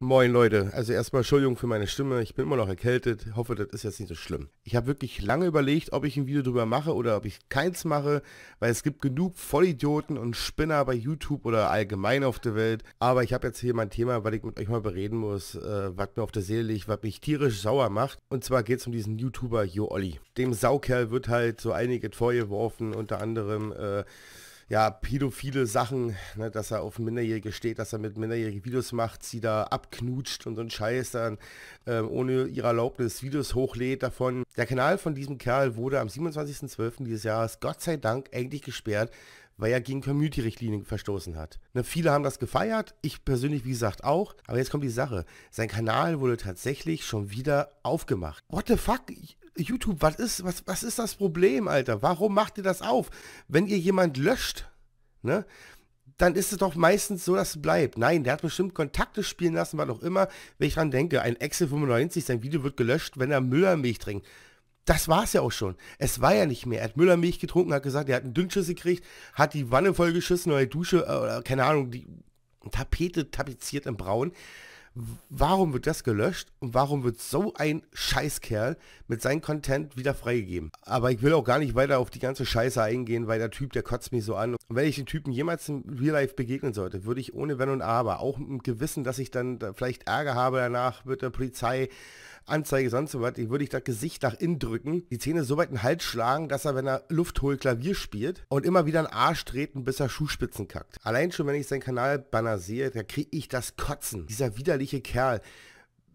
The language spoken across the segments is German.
Moin Leute, also erstmal Entschuldigung für meine Stimme, ich bin immer noch erkältet, hoffe das ist jetzt nicht so schlimm. Ich habe wirklich lange überlegt, ob ich ein Video drüber mache oder ob ich keins mache, weil es gibt genug Vollidioten und Spinner bei YouTube oder allgemein auf der Welt, aber ich habe jetzt hier mein Thema, weil ich mit euch mal bereden muss, äh, was mir auf der Seele liegt, was mich tierisch sauer macht und zwar geht es um diesen YouTuber Jo Olli. Dem Saukerl wird halt so einiges vorgeworfen, unter anderem... Äh, ja, pädophile Sachen, ne, dass er auf Minderjährige steht, dass er mit Minderjährigen Videos macht, sie da abknutscht und so ein Scheiß dann äh, ohne ihre Erlaubnis Videos hochlädt davon. Der Kanal von diesem Kerl wurde am 27.12. dieses Jahres Gott sei Dank eigentlich gesperrt, weil er gegen Community-Richtlinien verstoßen hat. Ne, viele haben das gefeiert, ich persönlich wie gesagt auch, aber jetzt kommt die Sache. Sein Kanal wurde tatsächlich schon wieder aufgemacht. What the fuck? Ich, YouTube, was ist, was, was ist das Problem, Alter? Warum macht ihr das auf? Wenn ihr jemand löscht, ne? Dann ist es doch meistens so, dass es bleibt. Nein, der hat bestimmt Kontakte spielen lassen, was auch immer. Wenn ich dran denke, ein Excel 95, sein Video wird gelöscht, wenn er Müllermilch trinkt. Das war es ja auch schon. Es war ja nicht mehr. Er hat Müllermilch getrunken, hat gesagt, er hat einen Dünnschiss gekriegt, hat die Wanne voll geschissen oder die Dusche, äh, keine Ahnung, die Tapete tapeziert im Braun warum wird das gelöscht und warum wird so ein Scheißkerl mit seinem Content wieder freigegeben? Aber ich will auch gar nicht weiter auf die ganze Scheiße eingehen, weil der Typ, der kotzt mich so an. Und wenn ich den Typen jemals im Real Life begegnen sollte, würde ich ohne Wenn und Aber, auch im Gewissen, dass ich dann vielleicht Ärger habe danach mit der Polizei, Anzeige, sonst so was, würde ich das Gesicht nach innen drücken, die Zähne so weit in den Hals schlagen, dass er, wenn er Luft holt, Klavier spielt und immer wieder einen Arsch treten, bis er Schuhspitzen kackt. Allein schon, wenn ich seinen Kanalbanner sehe, da kriege ich das Kotzen. Dieser widerliche Kerl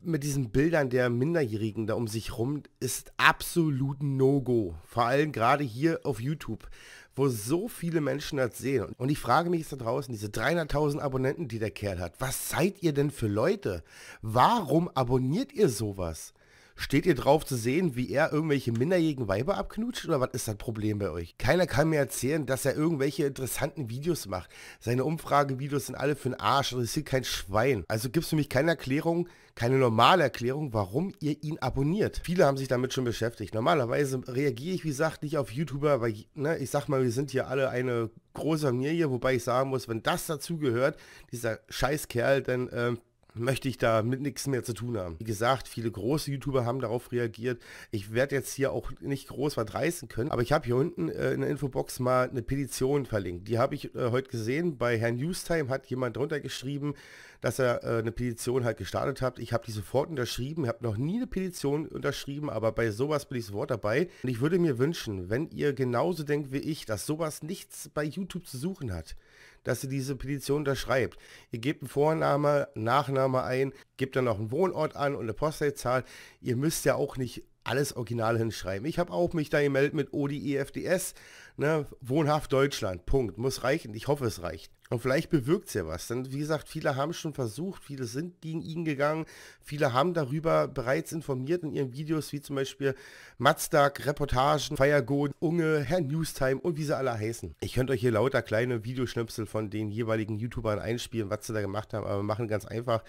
mit diesen Bildern der Minderjährigen da um sich rum ist absolut No-Go. Vor allem gerade hier auf YouTube, wo so viele Menschen das sehen. Und ich frage mich da draußen, diese 300.000 Abonnenten, die der Kerl hat, was seid ihr denn für Leute? Warum abonniert ihr sowas? Steht ihr drauf zu sehen, wie er irgendwelche minderjährigen Weiber abknutscht oder was ist das Problem bei euch? Keiner kann mir erzählen, dass er irgendwelche interessanten Videos macht. Seine Umfragevideos sind alle für den Arsch, und es ist kein Schwein. Also gibt es für mich keine Erklärung, keine normale Erklärung, warum ihr ihn abonniert. Viele haben sich damit schon beschäftigt. Normalerweise reagiere ich, wie gesagt, nicht auf YouTuber, weil ne, ich sag mal, wir sind hier alle eine große Familie, wobei ich sagen muss, wenn das dazu gehört, dieser Scheißkerl, dann ähm, möchte ich da mit nichts mehr zu tun haben. Wie gesagt, viele große YouTuber haben darauf reagiert. Ich werde jetzt hier auch nicht groß was reißen können, aber ich habe hier unten äh, in der Infobox mal eine Petition verlinkt. Die habe ich äh, heute gesehen. Bei Herrn Newstime hat jemand drunter geschrieben, dass er äh, eine Petition halt gestartet hat. Ich habe die sofort unterschrieben, habe noch nie eine Petition unterschrieben, aber bei sowas bin ich sofort dabei. Und ich würde mir wünschen, wenn ihr genauso denkt wie ich, dass sowas nichts bei YouTube zu suchen hat dass ihr diese Petition unterschreibt. Ihr gebt einen Vorname, Nachname ein, gebt dann noch einen Wohnort an und eine Postleitzahl. Ihr müsst ja auch nicht alles original hinschreiben. Ich habe auch mich da gemeldet mit ODIFDS, ne, wohnhaft Deutschland, Punkt. Muss reichen, ich hoffe es reicht. Und vielleicht bewirkt es ja was. Denn wie gesagt, viele haben schon versucht, viele sind gegen ihn gegangen, viele haben darüber bereits informiert in ihren Videos, wie zum Beispiel Mazdag, Reportagen, Feiergon, Unge, Herr Newstime und wie sie alle heißen. Ich könnte euch hier lauter kleine Videoschnipsel von den jeweiligen YouTubern einspielen, was sie da gemacht haben, aber wir machen ganz einfach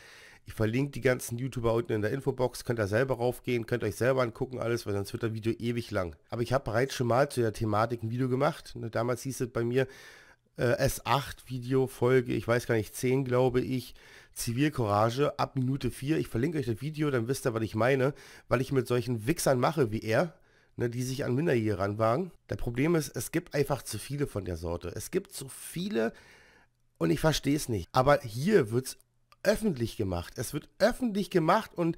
ich verlinke die ganzen YouTuber unten in der Infobox, könnt ihr selber raufgehen, könnt euch selber angucken alles, weil sonst wird das Video ewig lang. Aber ich habe bereits schon mal zu der Thematik ein Video gemacht. Ne, damals hieß es bei mir äh, S8 Video Folge, ich weiß gar nicht, 10 glaube ich, Zivilcourage ab Minute 4. Ich verlinke euch das Video, dann wisst ihr, was ich meine, weil ich mit solchen Wichsern mache wie er, ne, die sich an Minderjährige ranwagen. Das Problem ist, es gibt einfach zu viele von der Sorte. Es gibt zu viele und ich verstehe es nicht. Aber hier wird es öffentlich gemacht. Es wird öffentlich gemacht und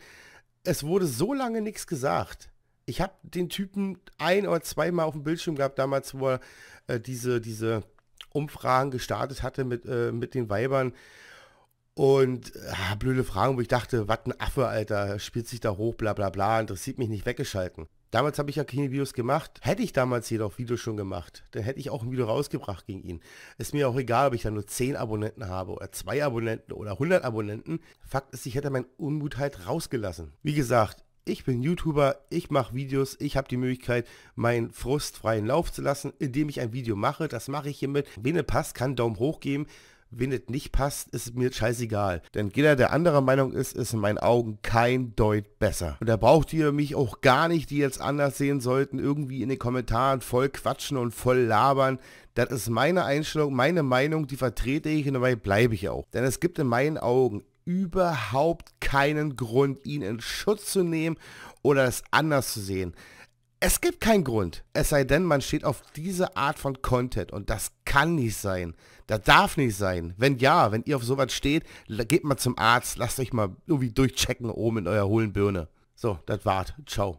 es wurde so lange nichts gesagt. Ich habe den Typen ein oder zweimal auf dem Bildschirm gehabt, damals, wo er äh, diese, diese Umfragen gestartet hatte mit, äh, mit den Weibern. Und ah, blöde Fragen, wo ich dachte, was ein Affe, Alter, spielt sich da hoch, bla bla bla, interessiert mich nicht, weggeschalten. Damals habe ich ja keine Videos gemacht. Hätte ich damals jedoch Videos schon gemacht, dann hätte ich auch ein Video rausgebracht gegen ihn. Ist mir auch egal, ob ich da nur 10 Abonnenten habe oder 2 Abonnenten oder 100 Abonnenten. Fakt ist, ich hätte mein Unmut halt rausgelassen. Wie gesagt, ich bin YouTuber, ich mache Videos, ich habe die Möglichkeit, meinen Frust freien Lauf zu lassen, indem ich ein Video mache. Das mache ich hiermit. Wenn es passt, kann Daumen hoch geben. Wenn es nicht passt, ist es mir scheißegal. Denn jeder, der anderer Meinung ist, ist in meinen Augen kein Deut besser. Und da braucht ihr mich auch gar nicht, die jetzt anders sehen sollten, irgendwie in den Kommentaren voll quatschen und voll labern. Das ist meine Einstellung, meine Meinung, die vertrete ich und dabei bleibe ich auch. Denn es gibt in meinen Augen überhaupt keinen Grund, ihn in Schutz zu nehmen oder es anders zu sehen. Es gibt keinen Grund, es sei denn, man steht auf diese Art von Content und das kann nicht sein. Das darf nicht sein. Wenn ja, wenn ihr auf sowas steht, geht mal zum Arzt, lasst euch mal irgendwie durchchecken oben in eurer hohlen Birne. So, das war's. Ciao.